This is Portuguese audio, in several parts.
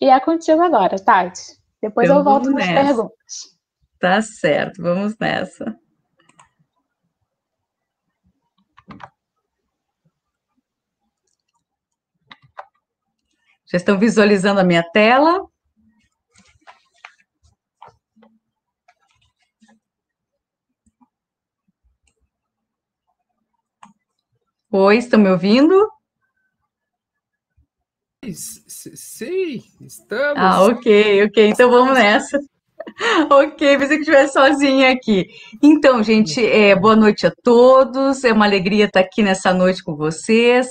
E é contigo agora, Tati. Depois então, eu volto com as perguntas. Tá certo, vamos nessa. Já estão visualizando a minha tela? Oi, estão me ouvindo? Sim, estamos. Ah, ok, ok. Então vamos nessa. ok, pensei que estivesse sozinha aqui. Então, gente, é, boa noite a todos. É uma alegria estar aqui nessa noite com vocês.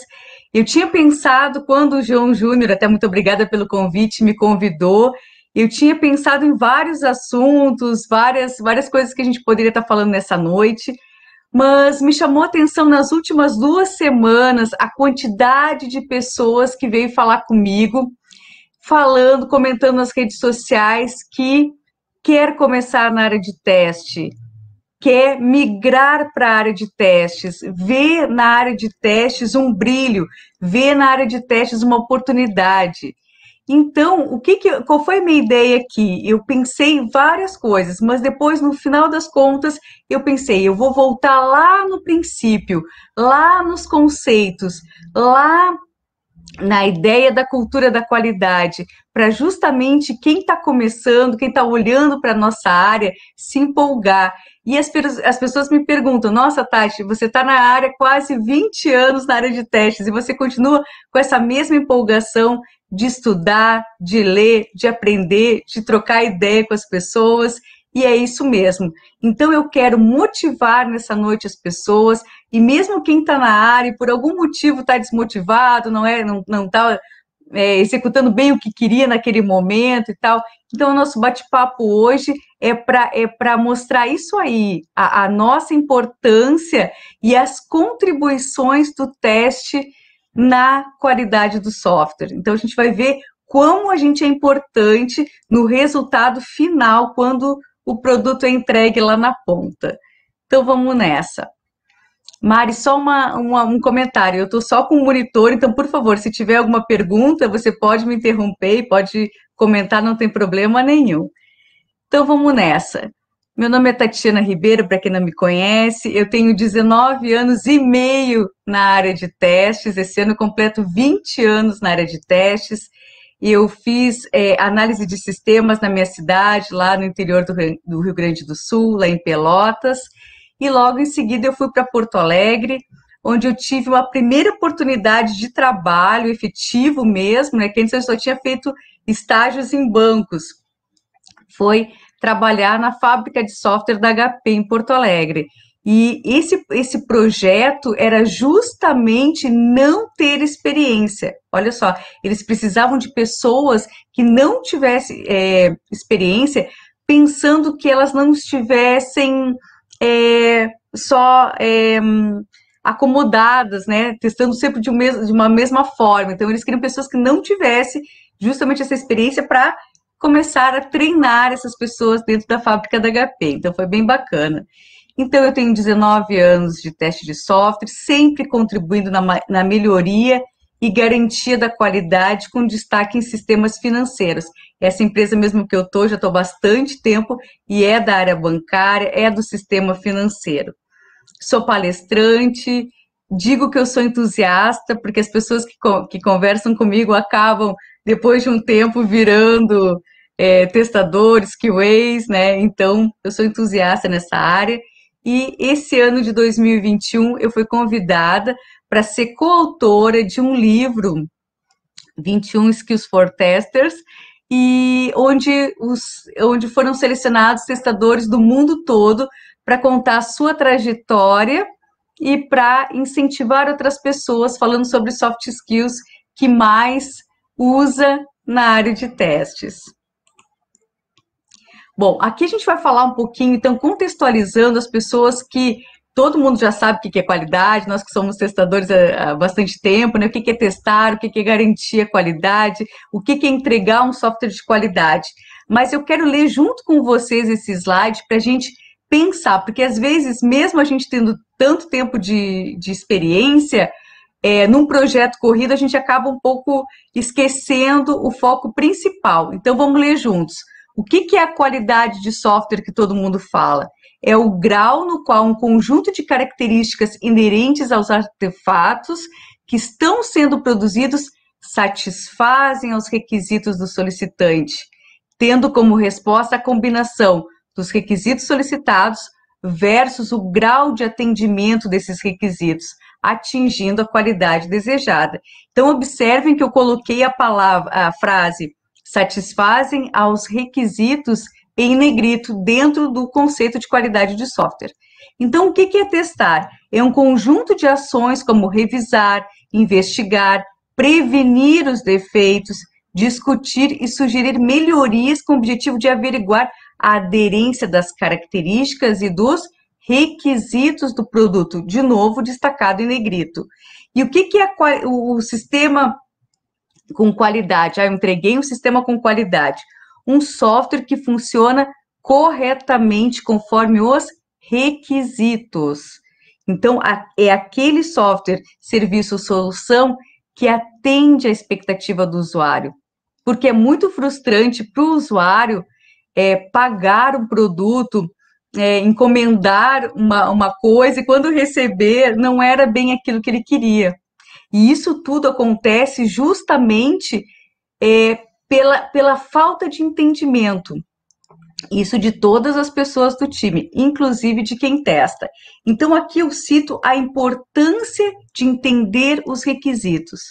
Eu tinha pensado quando o João Júnior, até muito obrigada pelo convite, me convidou. Eu tinha pensado em vários assuntos, várias, várias coisas que a gente poderia estar falando nessa noite mas me chamou a atenção nas últimas duas semanas a quantidade de pessoas que veio falar comigo, falando, comentando nas redes sociais que quer começar na área de teste, quer migrar para a área de testes, vê na área de testes um brilho, vê na área de testes uma oportunidade. Então, o que, que qual foi a minha ideia aqui? Eu pensei em várias coisas, mas depois, no final das contas, eu pensei, eu vou voltar lá no princípio, lá nos conceitos, lá na ideia da cultura da qualidade, para justamente quem está começando, quem está olhando para a nossa área, se empolgar. E as, as pessoas me perguntam: nossa, Tati, você está na área quase 20 anos na área de testes e você continua com essa mesma empolgação, de estudar, de ler, de aprender, de trocar ideia com as pessoas, e é isso mesmo. Então eu quero motivar nessa noite as pessoas, e mesmo quem está na área e por algum motivo está desmotivado, não é, não está é, executando bem o que queria naquele momento e tal. Então, o nosso bate-papo hoje é para é mostrar isso aí, a, a nossa importância e as contribuições do teste na qualidade do software. Então, a gente vai ver como a gente é importante no resultado final quando o produto é entregue lá na ponta. Então, vamos nessa. Mari, só uma, uma, um comentário. Eu estou só com o monitor, então, por favor, se tiver alguma pergunta, você pode me interromper e pode comentar, não tem problema nenhum. Então, vamos nessa. Meu nome é Tatiana Ribeiro, para quem não me conhece. Eu tenho 19 anos e meio na área de testes. Esse ano completo 20 anos na área de testes. E eu fiz é, análise de sistemas na minha cidade, lá no interior do Rio, do Rio Grande do Sul, lá em Pelotas. E logo em seguida eu fui para Porto Alegre, onde eu tive uma primeira oportunidade de trabalho efetivo mesmo, né? Que antes eu só tinha feito estágios em bancos. Foi trabalhar na fábrica de software da HP em Porto Alegre. E esse, esse projeto era justamente não ter experiência. Olha só, eles precisavam de pessoas que não tivessem é, experiência, pensando que elas não estivessem é, só é, acomodadas, né? Testando sempre de, um de uma mesma forma. Então, eles queriam pessoas que não tivessem justamente essa experiência para começar a treinar essas pessoas dentro da fábrica da HP. Então foi bem bacana. Então eu tenho 19 anos de teste de software, sempre contribuindo na, na melhoria e garantia da qualidade com destaque em sistemas financeiros. Essa empresa mesmo que eu estou, já estou bastante tempo e é da área bancária, é do sistema financeiro. Sou palestrante, digo que eu sou entusiasta, porque as pessoas que, que conversam comigo acabam depois de um tempo virando é, testadores, QAs, né? Então, eu sou entusiasta nessa área. E esse ano de 2021 eu fui convidada para ser coautora de um livro, 21 Skills for Testers, e onde, os, onde foram selecionados testadores do mundo todo para contar a sua trajetória e para incentivar outras pessoas falando sobre soft skills que mais usa na área de testes. Bom, aqui a gente vai falar um pouquinho, então, contextualizando as pessoas que todo mundo já sabe o que é qualidade, nós que somos testadores há bastante tempo, né? O que é testar, o que é garantir a qualidade, o que é entregar um software de qualidade. Mas eu quero ler junto com vocês esse slide para a gente pensar, porque às vezes, mesmo a gente tendo tanto tempo de, de experiência, é, num projeto corrido a gente acaba um pouco esquecendo o foco principal. Então, vamos ler juntos. O que, que é a qualidade de software que todo mundo fala? É o grau no qual um conjunto de características inerentes aos artefatos que estão sendo produzidos satisfazem aos requisitos do solicitante, tendo como resposta a combinação dos requisitos solicitados versus o grau de atendimento desses requisitos atingindo a qualidade desejada. Então, observem que eu coloquei a palavra, a frase satisfazem aos requisitos em negrito dentro do conceito de qualidade de software. Então, o que é testar? É um conjunto de ações como revisar, investigar, prevenir os defeitos, discutir e sugerir melhorias com o objetivo de averiguar a aderência das características e dos requisitos do produto, de novo destacado em negrito. E o que, que é o sistema com qualidade? Ah, eu entreguei um sistema com qualidade. Um software que funciona corretamente conforme os requisitos. Então, é aquele software, serviço ou solução que atende a expectativa do usuário. Porque é muito frustrante para o usuário é, pagar um produto é, encomendar uma, uma coisa e quando receber não era bem aquilo que ele queria. E isso tudo acontece justamente é, pela, pela falta de entendimento. Isso de todas as pessoas do time, inclusive de quem testa. Então, aqui eu cito a importância de entender os requisitos.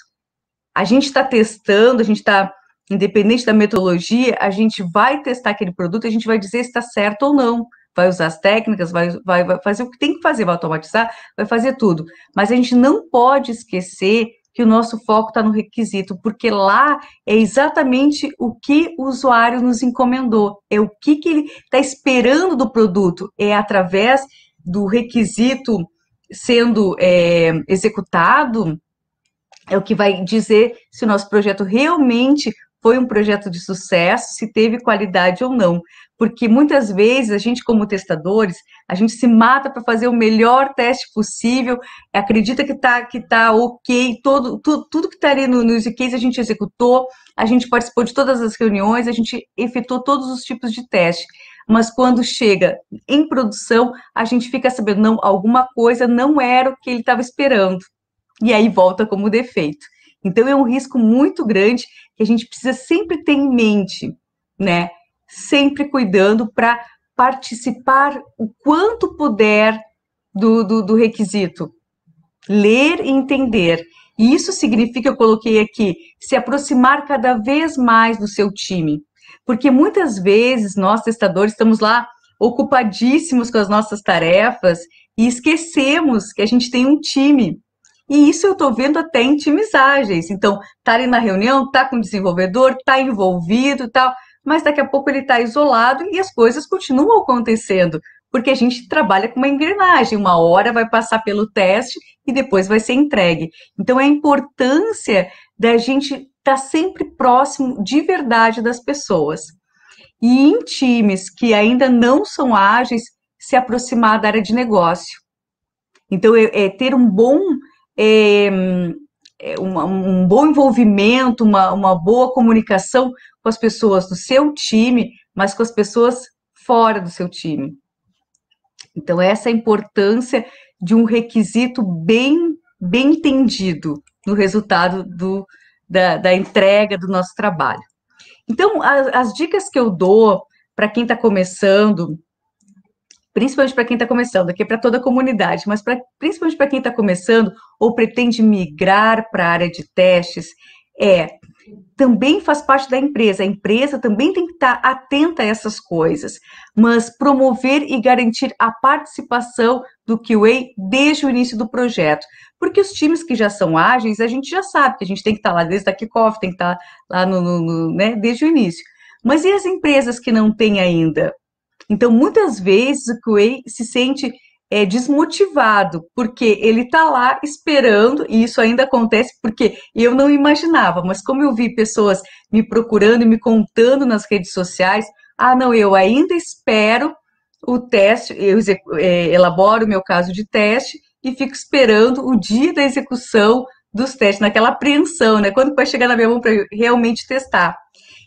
A gente está testando, a gente está, independente da metodologia, a gente vai testar aquele produto, a gente vai dizer se está certo ou não vai usar as técnicas, vai, vai, vai fazer o que tem que fazer, vai automatizar, vai fazer tudo. Mas a gente não pode esquecer que o nosso foco está no requisito, porque lá é exatamente o que o usuário nos encomendou, é o que, que ele está esperando do produto, é através do requisito sendo é, executado, é o que vai dizer se o nosso projeto realmente foi um projeto de sucesso, se teve qualidade ou não porque muitas vezes a gente, como testadores, a gente se mata para fazer o melhor teste possível, acredita que está que tá ok, todo, tudo tudo que está ali no, no use case a gente executou, a gente participou de todas as reuniões, a gente efetuou todos os tipos de teste. Mas quando chega em produção, a gente fica sabendo, não, alguma coisa não era o que ele estava esperando. E aí volta como defeito. Então é um risco muito grande que a gente precisa sempre ter em mente, né? sempre cuidando para participar o quanto puder do, do, do requisito. Ler e entender. E isso significa, eu coloquei aqui, se aproximar cada vez mais do seu time. Porque muitas vezes nós, testadores, estamos lá ocupadíssimos com as nossas tarefas e esquecemos que a gente tem um time. E isso eu estou vendo até em times ágeis. Então, tá ali na reunião, tá com o desenvolvedor, tá envolvido, tal mas daqui a pouco ele está isolado e as coisas continuam acontecendo, porque a gente trabalha com uma engrenagem, uma hora vai passar pelo teste e depois vai ser entregue. Então, é a importância da gente estar tá sempre próximo de verdade das pessoas. E em times que ainda não são ágeis, se aproximar da área de negócio. Então, é, é ter um bom é, é, um, um bom envolvimento, uma, uma boa comunicação com as pessoas do seu time, mas com as pessoas fora do seu time. Então, essa é a importância de um requisito bem, bem entendido no resultado do, da, da entrega do nosso trabalho. Então, as, as dicas que eu dou para quem está começando principalmente para quem está começando, aqui é para toda a comunidade, mas pra, principalmente para quem está começando ou pretende migrar para a área de testes, é também faz parte da empresa. A empresa também tem que estar tá atenta a essas coisas, mas promover e garantir a participação do QA desde o início do projeto. Porque os times que já são ágeis, a gente já sabe que a gente tem que estar tá lá desde a kickoff, tem que estar tá lá no, no, no né, desde o início. Mas e as empresas que não têm ainda? Então, muitas vezes o QA se sente é, desmotivado, porque ele está lá esperando, e isso ainda acontece porque eu não imaginava, mas como eu vi pessoas me procurando e me contando nas redes sociais, ah, não, eu ainda espero o teste, eu é, elaboro o meu caso de teste e fico esperando o dia da execução dos testes, naquela apreensão, né? Quando vai chegar na minha mão para realmente testar.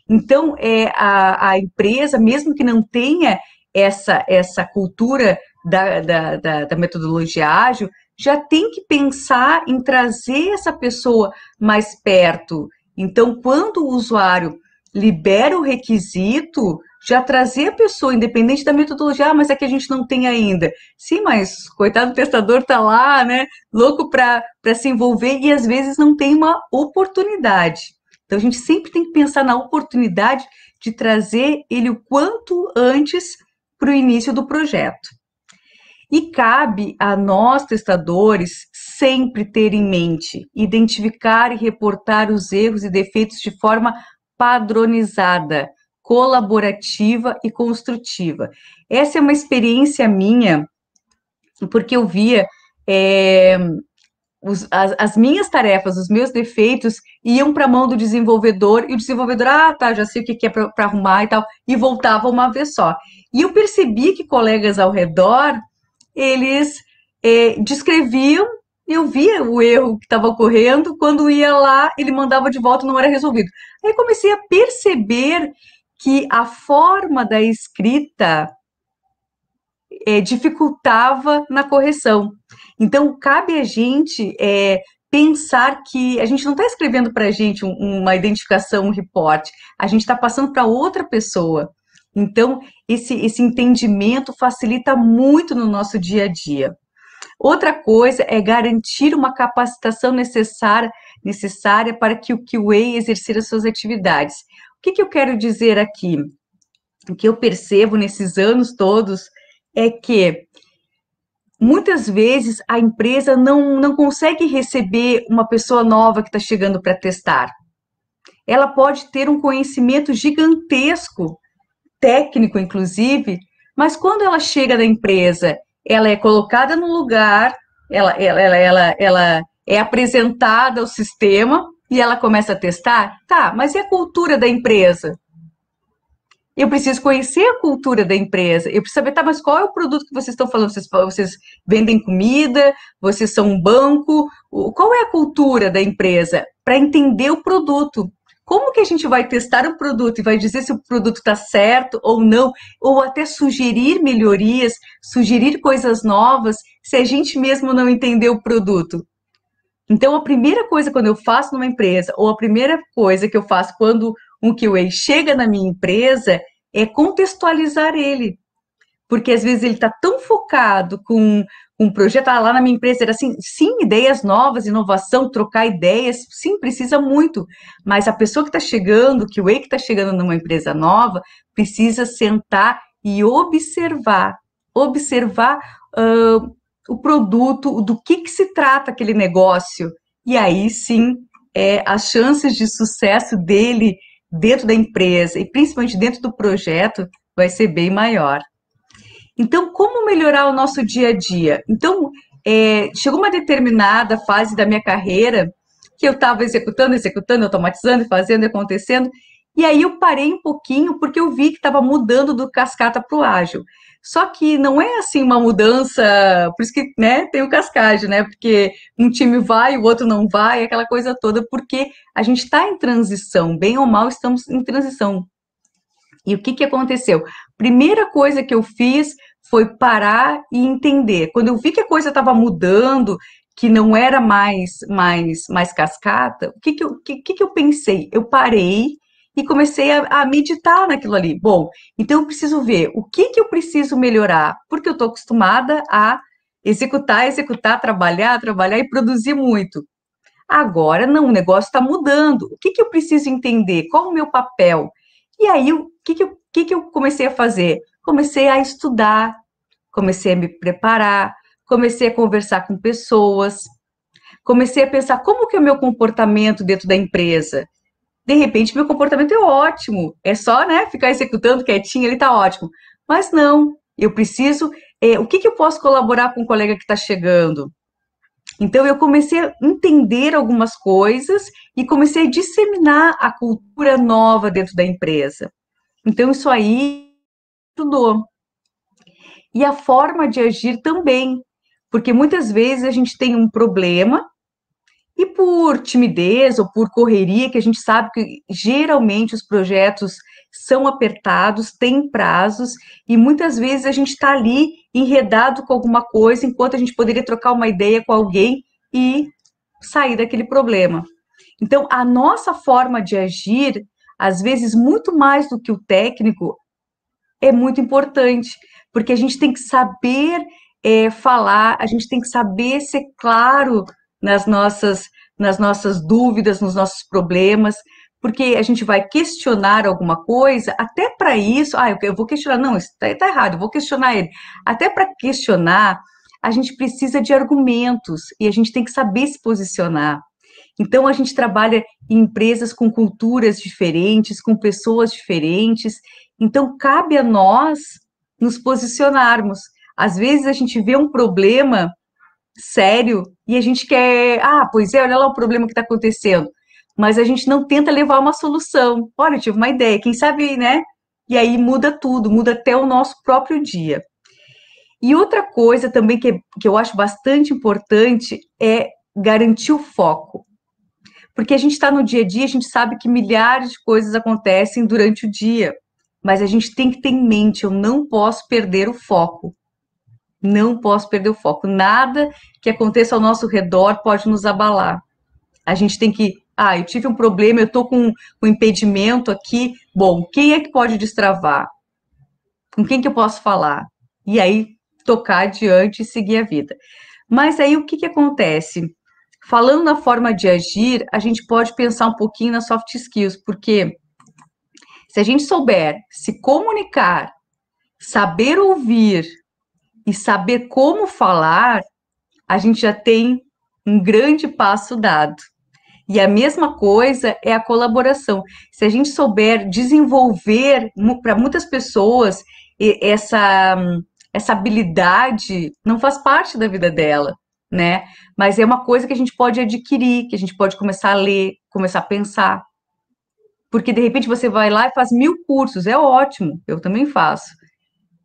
Então, é, a, a empresa, mesmo que não tenha essa, essa cultura da, da, da, da metodologia ágil, já tem que pensar em trazer essa pessoa mais perto. Então, quando o usuário libera o requisito, já trazer a pessoa, independente da metodologia, ah, mas é que a gente não tem ainda. Sim, mas coitado do testador tá lá, né? Louco para se envolver e às vezes não tem uma oportunidade. Então, a gente sempre tem que pensar na oportunidade de trazer ele o quanto antes para o início do projeto. E cabe a nós, testadores, sempre ter em mente, identificar e reportar os erros e defeitos de forma padronizada, colaborativa e construtiva. Essa é uma experiência minha, porque eu via é, os, as, as, minhas tarefas, os meus defeitos iam para a mão do desenvolvedor e o desenvolvedor, ah, tá, já sei o que, que é para arrumar e tal, e voltava uma vez só. E eu percebi que colegas ao redor, eles é, descreviam, eu via o erro que estava ocorrendo, quando ia lá, ele mandava de volta não era resolvido. Aí comecei a perceber que a forma da escrita é, dificultava na correção. Então, cabe a gente é, pensar que a gente não está escrevendo para a gente um, uma identificação, um reporte, a gente está passando para outra pessoa. Então, esse, esse entendimento facilita muito no nosso dia a dia. Outra coisa é garantir uma capacitação necessária, necessária para que o QA exercer as suas atividades. O que, que eu quero dizer aqui? O que eu percebo nesses anos todos é que muitas vezes a empresa não, não consegue receber uma pessoa nova que está chegando para testar. Ela pode ter um conhecimento gigantesco, técnico inclusive, mas quando ela chega na empresa, ela é colocada no lugar, ela, ela, ela, ela, ela é apresentada ao sistema e ela começa a testar. Tá, mas e a cultura da empresa? eu preciso conhecer a cultura da empresa. Eu preciso saber, tá, mas qual é o produto que vocês estão falando? Vocês, vocês vendem comida? Vocês são um banco? Qual é a cultura da empresa? Para entender o produto. Como que a gente vai testar o produto e vai dizer se o produto está certo ou não, ou até sugerir melhorias, sugerir coisas novas, se a gente mesmo não entender o produto? Então, a primeira coisa quando eu faço numa empresa, ou a primeira coisa que eu faço quando um QA chega na minha empresa é contextualizar ele. Porque às vezes ele está tão focado com um projeto, ah, lá na minha empresa era assim, sim, ideias novas, inovação, trocar ideias, sim, precisa muito. Mas a pessoa que está chegando, o QA que está chegando numa empresa nova, precisa sentar e observar, observar uh, o produto, do que, que se trata aquele negócio. E aí sim, é, as chances de sucesso dele dentro da empresa e principalmente dentro do projeto vai ser bem maior. Então, como melhorar o nosso dia a dia? Então, é, chegou uma determinada fase da minha carreira que eu estava executando, executando, automatizando, fazendo, acontecendo, e aí eu parei um pouquinho porque eu vi que estava mudando do cascata para o ágil. Só que não é assim uma mudança, por isso que né, tem o cascade, né? Porque um time vai, o outro não vai, aquela coisa toda, porque a gente está em transição, bem ou mal estamos em transição. E o que, que aconteceu? Primeira coisa que eu fiz foi parar e entender. Quando eu vi que a coisa estava mudando, que não era mais mais mais cascata, o que que eu, que, que eu pensei? Eu parei, e comecei a, a, meditar naquilo ali. Bom, então eu preciso ver o que, que eu preciso melhorar, porque eu estou acostumada a executar, executar, trabalhar, trabalhar e produzir muito. Agora, não, o negócio está mudando. O que, que eu preciso entender? Qual o meu papel? E aí, o que, que, eu, que, que eu comecei a fazer? Comecei a estudar, comecei a me preparar, comecei a conversar com pessoas, comecei a pensar como que é o meu comportamento dentro da empresa, de repente meu comportamento é ótimo, é só né, ficar executando quietinho, ele está ótimo. Mas não, eu preciso. É, o que, que eu posso colaborar com o colega que está chegando? Então, eu comecei a entender algumas coisas e comecei a disseminar a cultura nova dentro da empresa. Então, isso aí mudou. E a forma de agir também, porque muitas vezes a gente tem um problema e por timidez ou por correria, que a gente sabe que geralmente os projetos são apertados, têm prazos, e muitas vezes a gente está ali enredado com alguma coisa, enquanto a gente poderia trocar uma ideia com alguém e sair daquele problema. Então, a nossa forma de agir, às vezes, muito mais do que o técnico, é muito importante, porque a gente tem que saber é, falar, a gente tem que saber ser claro nas nossas, nas nossas dúvidas, nos nossos problemas, porque a gente vai questionar alguma coisa, até para isso, ah, eu vou questionar, não, isso está tá errado, eu vou questionar ele. Até para questionar, a gente precisa de argumentos e a gente tem que saber se posicionar. Então, a gente trabalha em empresas com culturas diferentes, com pessoas diferentes, então cabe a nós nos posicionarmos. Às vezes a gente vê um problema sério e a gente quer, ah, pois é, olha lá o problema que está acontecendo. Mas a gente não tenta levar uma solução. Olha, eu tive uma ideia, quem sabe, né? E aí muda tudo, muda até o nosso próprio dia. E outra coisa também que, é, que eu acho bastante importante é garantir o foco. Porque a gente está no dia a dia, a gente sabe que milhares de coisas acontecem durante o dia. Mas a gente tem que ter em mente, eu não posso perder o foco. Não posso perder o foco. Nada que aconteça ao nosso redor pode nos abalar. A gente tem que. Ah, eu tive um problema, eu estou com um impedimento aqui. Bom, quem é que pode destravar? Com quem que eu posso falar? E aí, tocar adiante e seguir a vida. Mas aí, o que, que acontece? Falando na forma de agir, a gente pode pensar um pouquinho nas soft skills, porque se a gente souber se comunicar, saber ouvir, e saber como falar, a gente já tem um grande passo dado. E a mesma coisa é a colaboração. Se a gente souber desenvolver para muitas pessoas essa, essa habilidade, não faz parte da vida dela, né? Mas é uma coisa que a gente pode adquirir, que a gente pode começar a ler, começar a pensar. Porque de repente você vai lá e faz mil cursos, é ótimo, eu também faço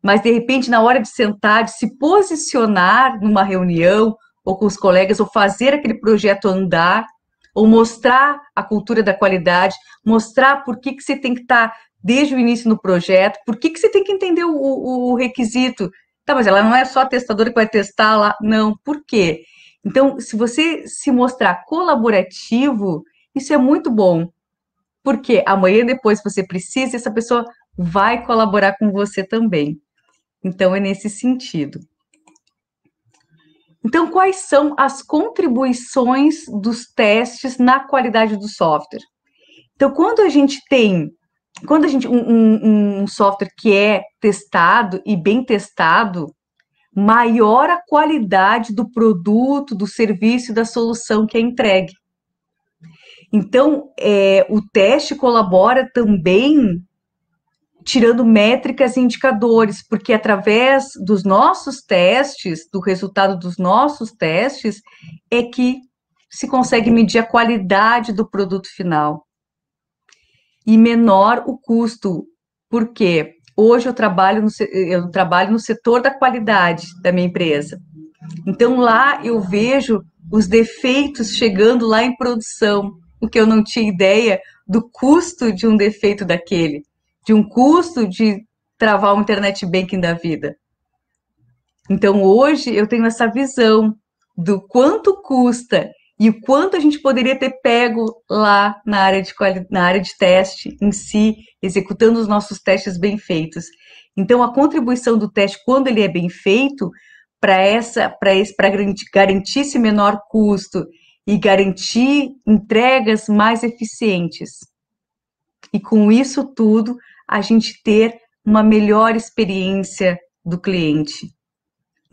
mas de repente, na hora de sentar, de se posicionar numa reunião, ou com os colegas, ou fazer aquele projeto andar, ou mostrar a cultura da qualidade, mostrar por que, que você tem que estar tá desde o início no projeto, por que, que você tem que entender o, o, o requisito. Tá, mas ela não é só a testadora que vai testar lá. Não, por quê? Então, se você se mostrar colaborativo, isso é muito bom. Porque amanhã depois você precisa, essa pessoa vai colaborar com você também. Então, é nesse sentido. Então, quais são as contribuições dos testes na qualidade do software? Então, quando a gente tem, quando a gente um, um, um software que é testado e bem testado, maior a qualidade do produto, do serviço, da solução que é entregue. Então, é, o teste colabora também tirando métricas e indicadores, porque através dos nossos testes, do resultado dos nossos testes, é que se consegue medir a qualidade do produto final. E menor o custo, porque hoje eu trabalho no, eu trabalho no setor da qualidade da minha empresa. Então lá eu vejo os defeitos chegando lá em produção, o que eu não tinha ideia do custo de um defeito daquele de um custo de travar o internet banking da vida. Então hoje eu tenho essa visão do quanto custa e o quanto a gente poderia ter pego lá na área de na área de teste em si, executando os nossos testes bem feitos. Então a contribuição do teste quando ele é bem feito para essa para esse para garantir esse menor custo e garantir entregas mais eficientes. E com isso tudo, a gente ter uma melhor experiência do cliente.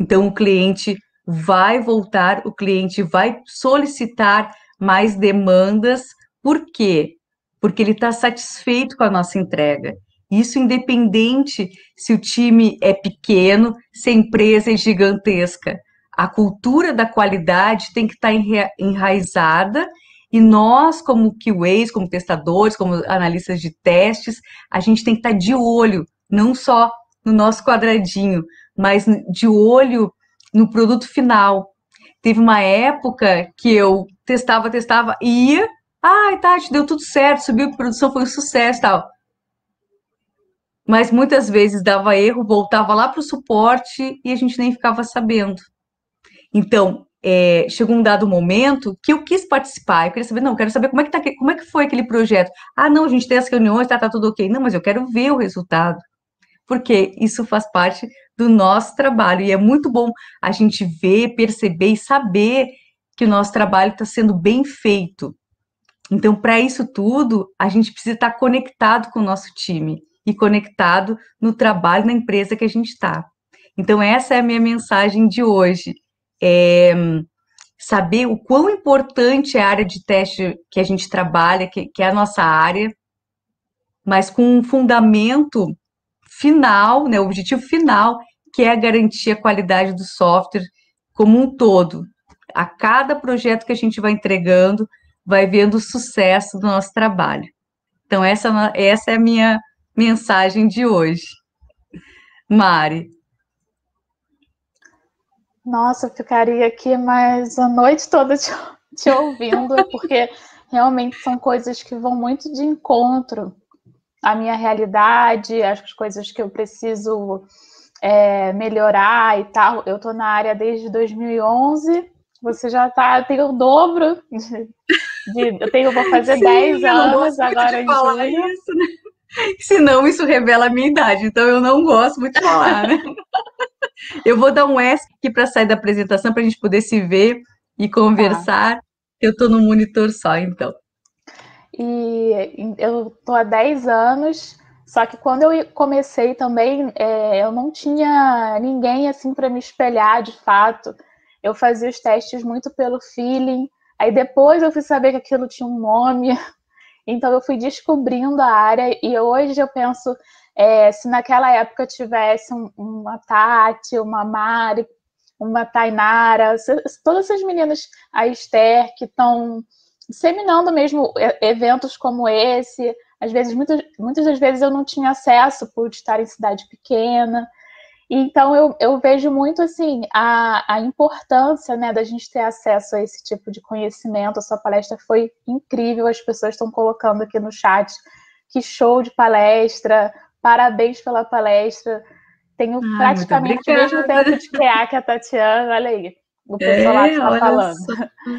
Então, o cliente vai voltar, o cliente vai solicitar mais demandas. Por quê? Porque ele está satisfeito com a nossa entrega. Isso independente se o time é pequeno, se a empresa é gigantesca. A cultura da qualidade tem que tá estar enraizada e nós, como QAs, como testadores, como analistas de testes, a gente tem que estar tá de olho, não só no nosso quadradinho, mas de olho no produto final. Teve uma época que eu testava, testava, e ia, ai, ah, Tati, deu tudo certo, subiu a produção, foi um sucesso tal. Mas muitas vezes dava erro, voltava lá para o suporte e a gente nem ficava sabendo. Então, é, chegou um dado momento que eu quis participar, eu queria saber, não, quero saber como é que, tá, como é que foi aquele projeto. Ah, não, a gente tem as reuniões, tá, tá tudo ok. Não, mas eu quero ver o resultado, porque isso faz parte do nosso trabalho, e é muito bom a gente ver, perceber e saber que o nosso trabalho está sendo bem feito. Então, para isso tudo, a gente precisa estar tá conectado com o nosso time e conectado no trabalho na empresa que a gente está. Então, essa é a minha mensagem de hoje é, saber o quão importante é a área de teste que a gente trabalha, que, que é a nossa área, mas com um fundamento final, né, o objetivo final, que é garantir a qualidade do software como um todo. A cada projeto que a gente vai entregando, vai vendo o sucesso do nosso trabalho. Então, essa, é essa é a minha mensagem de hoje. Mari. Nossa, eu ficaria aqui mais a noite toda te, te ouvindo, porque realmente são coisas que vão muito de encontro à minha realidade, às coisas que eu preciso é, melhorar e tal. Eu estou na área desde 2011, você já está, tem o dobro de, de, eu tenho, vou fazer Sim, 10 anos agora em falar Isso, né? Senão isso revela a minha idade, então eu não gosto muito de falar, né? Eu vou dar um S aqui para sair da apresentação, para a gente poder se ver e conversar. Eu estou no monitor só, então. E eu estou há 10 anos, só que quando eu comecei também, é, eu não tinha ninguém assim para me espelhar de fato. Eu fazia os testes muito pelo feeling. Aí depois eu fui saber que aquilo tinha um nome. Então eu fui descobrindo a área e hoje eu penso, é, se naquela época tivesse um, uma Tati, uma Mari, uma Tainara, todas essas meninas, a Esther, que estão disseminando mesmo eventos como esse. Às vezes, muitas, muitas das vezes eu não tinha acesso por estar em cidade pequena. Então eu, eu vejo muito assim a, a importância né, da gente ter acesso a esse tipo de conhecimento. A sua palestra foi incrível, as pessoas estão colocando aqui no chat que show de palestra, Parabéns pela palestra. Tenho Ai, praticamente o mesmo tempo de criar que a Tatiana. Olha aí, o é, pessoal é, lá que está falando. Só.